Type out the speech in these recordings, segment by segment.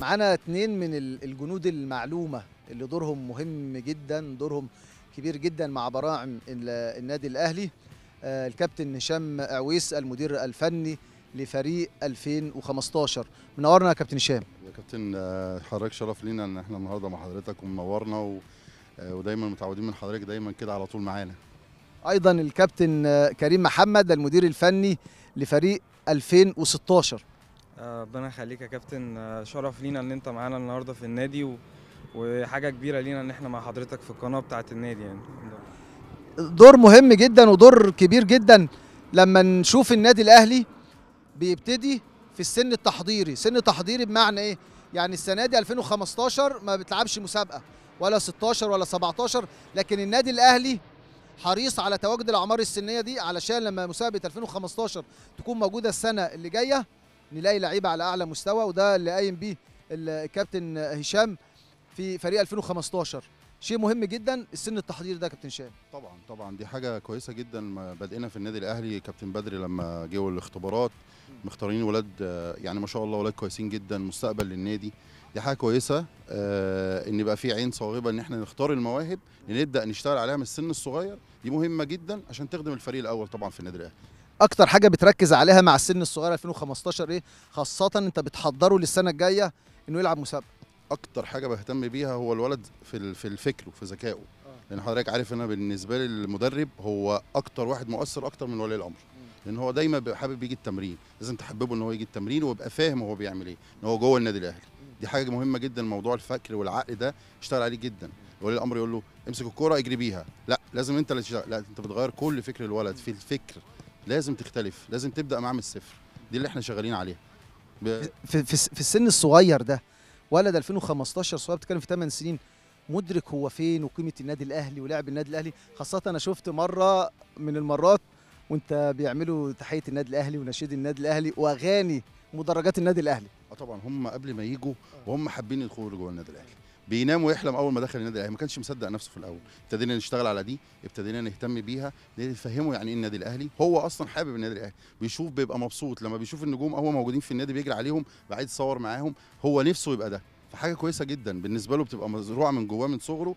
معانا اتنين من الجنود المعلومة اللي دورهم مهم جدا دورهم كبير جدا مع براعم النادي الأهلي آه، الكابتن هشام عويس المدير الفني لفريق 2015 منورنا يا كابتن هشام يا كابتن آه، حضرتك شرف لينا ان احنا النهارده مع حضرتك ومنورنا و... آه، ودايما متعودين من حضرتك دايما كده على طول معانا ايضا الكابتن كريم محمد المدير الفني لفريق 2016 ربنا يخليك يا كابتن آه، شرف لينا ان انت معانا النهارده في النادي و... وحاجه كبيره لينا ان احنا مع حضرتك في القناه بتاعه النادي يعني دور مهم جدا ودور كبير جدا لما نشوف النادي الاهلي بيبتدي في السن التحضيري سن تحضيري بمعنى ايه يعني السنه دي 2015 ما بتلعبش مسابقه ولا 16 ولا 17 لكن النادي الاهلي حريص على تواجد الاعمار السنيه دي علشان لما مسابقه 2015 تكون موجوده السنه اللي جايه نلاقي لعيبه على اعلى مستوى وده اللي قايم بيه الكابتن هشام في فريق 2015 شيء مهم جدا السن التحضير ده كابتن شام طبعا طبعا دي حاجه كويسه جدا بدأنا في النادي الاهلي كابتن بدري لما جه الاختبارات مختارين ولاد آه، يعني ما شاء الله ولاد كويسين جدا مستقبل للنادي دي حاجه كويسه آه ان يبقى في عين صاغبه ان احنا نختار المواهب نبدا نشتغل عليها من السن الصغير دي مهمه جدا عشان تخدم الفريق الاول طبعا في النادي الاهلي اكتر حاجه بتركز عليها مع السن الصغير 2015 ايه خاصه انت بتحضره للسنه الجايه انه يلعب مسابقه اكتر حاجه بهتم بيها هو الولد في في الفكر وفي ذكائه آه. لان حضرتك عارف انا بالنسبه لي المدرب هو اكتر واحد مؤثر اكتر من ولي الامر لان هو دايما بيبقى حابب يجي التمرين لازم تحببه ان هو يجي التمرين ويبقى فاهم هو بيعمل ايه ان هو جوه النادي الاهلي دي حاجه مهمه جدا موضوع الفكر والعقل ده اشتغل عليه جدا ولي الامر يقول له امسك الكوره اجري بيها لا لازم انت اللي تشتغل لا انت بتغير كل فكر الولد في الفكر لازم تختلف لازم تبدا معاه من الصفر دي اللي احنا شغالين عليها ب... في, في, في السن الصغير ده ولد 2015 صغير بتتكلم في 8 سنين مدرك هو فين وقيمه النادي الاهلي ولعب النادي الاهلي خاصه انا شفت مره من المرات وانت بيعملوا تحيه النادي الاهلي ونشيد النادي الاهلي واغاني مدرجات النادي الاهلي اه طبعا هم قبل ما يجوا آه. وهم حابين يدخلوا جوه النادي الاهلي بينام ويحلم اول ما دخل النادي الاهلي ما كانش مصدق نفسه في الاول ابتدينا نشتغل على دي ابتدينا نهتم بيها نفهمه يعني ايه النادي الاهلي هو اصلا حابب النادي الاهلي بيشوف بيبقى مبسوط لما بيشوف النجوم اهو موجودين في النادي بيجري عليهم بعيد يتصور معاهم هو نفسه يبقى ده فحاجه كويسه جدا بالنسبه له بتبقى مزروعه من جواه من صغره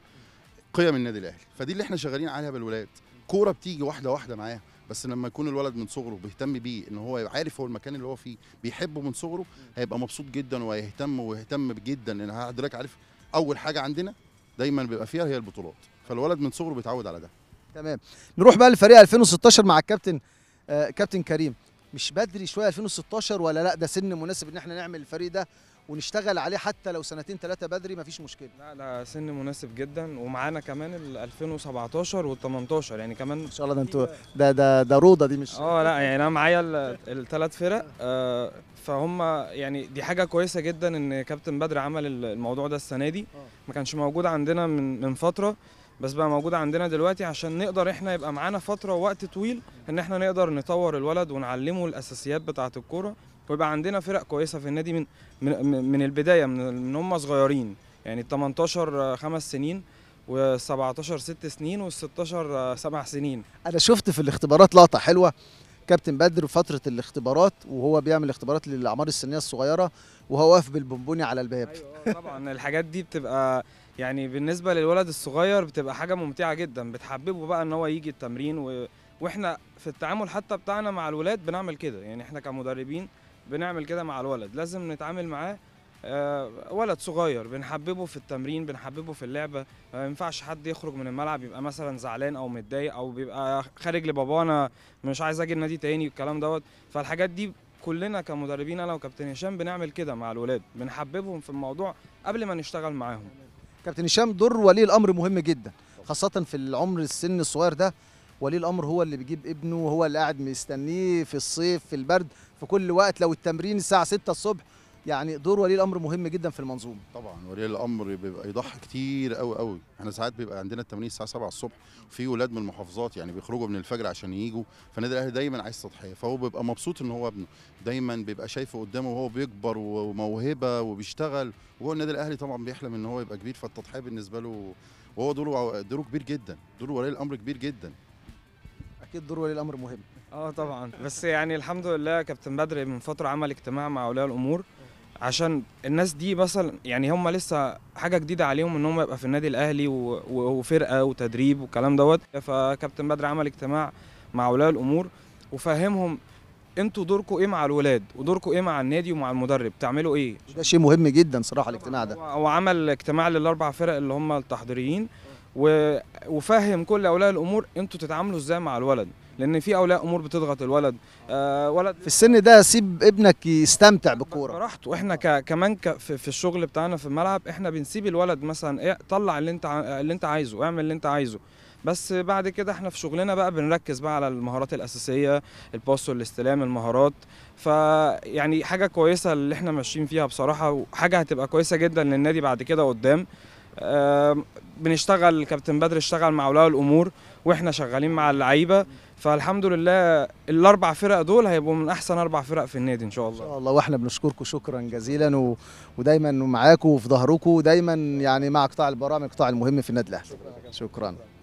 قيم النادي الاهلي فدي اللي احنا شغالين عليها بالولاد كوره بتيجي واحده واحده معاها بس لما يكون الولد من صغره بيهتم بيه ان هو عارف هو المكان اللي هو فيه بيحبه من صغره هيبقى مبسوط جدا وهيهتم ويهتم جدا لان حضرتك عارف اول حاجه عندنا دايما بيبقى فيها هي البطولات فالولد من صغره بيتعود على ده تمام نروح بقى لفريق 2016 مع الكابتن آه كابتن كريم مش بدري شويه 2016 ولا لا ده سن مناسب ان احنا نعمل الفريق ده ونشتغل عليه حتى لو سنتين ثلاثه بدري مفيش مشكله لا لا سن مناسب جدا ومعانا كمان ال 2017 وال 18 يعني كمان ان شاء الله ده انتوا ده ده ده روضه دي مش اه لا يعني انا معايا الثلاث فرق آه فهم يعني دي حاجه كويسه جدا ان كابتن بدر عمل الموضوع ده السنه دي آه. ما كانش موجود عندنا من من فتره بس بقى موجود عندنا دلوقتي عشان نقدر احنا يبقى معانا فتره ووقت طويل ان احنا نقدر نطور الولد ونعلمه الاساسيات بتاعه الكوره ويبقى عندنا فرق كويسه في النادي من من, من البدايه من, من هم صغيرين يعني ال 18 خمس سنين و17 ست سنين وال16 سبع سنين انا شفت في الاختبارات لقطه حلوه كابتن بدر فتره الاختبارات وهو بيعمل اختبارات للاعمار السنيه الصغيره وهو واقف بالبونبوني على الباب أيوة أه، طبعا الحاجات دي بتبقى يعني بالنسبه للولد الصغير بتبقى حاجه ممتعه جدا بتحببه بقى ان هو يجي التمرين و... واحنا في التعامل حتى بتاعنا مع الولاد بنعمل كده يعني احنا كمدربين بنعمل كده مع الولد لازم نتعامل معاه آه، ولد صغير بنحببه في التمرين بنحببه في اللعبه ما ينفعش حد يخرج من الملعب يبقى مثلا زعلان او متضايق او بيبقى خارج لبابانا انا مش عايز اجي النادي تاني والكلام دوت فالحاجات دي كلنا كمدربين انا وكابتن هشام بنعمل كده مع الولاد بنحببهم في الموضوع قبل ما نشتغل معاهم كابتن هشام دور ولي الامر مهم جدا خاصه في العمر السن الصغير ده ولي الامر هو اللي بيجيب ابنه هو اللي قاعد مستنيه في الصيف في البرد في كل وقت لو التمرين الساعه 6 الصبح يعني دور ولي الامر مهم جدا في المنظومه طبعا ولي الامر بيبقى يضحي كتير قوي قوي احنا ساعات بيبقى عندنا التمرين الساعه 7 الصبح في ولاد من المحافظات يعني بيخرجوا من الفجر عشان ييجوا فالنادي الاهلي دايما عايز تضحيه فهو بيبقى مبسوط ان هو ابنه دايما بيبقى شايفه قدامه وهو بيكبر وموهبه وبيشتغل وهو النادي الاهلي طبعا بيحلم ان هو يبقى كبير فالتضحيه بالنسبه له وهو دوره دوره كبير جدا دور ولي الامر كبير جدا اكيد دور ولي الامر مهم اه طبعا بس يعني الحمد لله كابتن بدر من فتره عمل اجتماع مع اولياء الامور عشان الناس دي مثلا يعني هم لسه حاجه جديده عليهم ان هم يبقى في النادي الاهلي وفرقه وتدريب والكلام دوت فكابتن بدر عمل اجتماع مع اولياء الامور وفهمهم انتوا دوركم ايه مع الولاد ودوركم ايه مع النادي ومع المدرب تعملوا ايه ده شيء مهم جدا صراحه الاجتماع ده هو عمل اجتماع للاربع فرق اللي هم التحضيريين وفهم كل اولياء الامور انتوا تتعاملوا ازاي مع الولد لان في اولاء امور بتضغط الولد آه ولد في السن ده سيب ابنك يستمتع بالكوره براحته واحنا ك... كمان في... الشغل بتاعنا في الملعب احنا بنسيب الولد مثلا ايه طلع اللي انت اللي انت عايزه اعمل اللي انت عايزه بس بعد كده احنا في شغلنا بقى بنركز بقى على المهارات الاساسيه الباس والاستلام المهارات فيعني حاجه كويسه اللي احنا ماشيين فيها بصراحه وحاجه هتبقى كويسه جدا للنادي بعد كده قدام بنشتغل كابتن بدر اشتغل مع اولياء الامور واحنا شغالين مع اللعيبه فالحمد لله الاربع فرق دول هيبقوا من احسن اربع فرق في النادي ان شاء الله ان شاء الله واحنا بنشكركم شكرا جزيلا و... ودايما معاكم وفي ظهركم ودايما يعني مع قطاع البرامج قطاع المهم في النادي الاهلي شكرا, شكرا.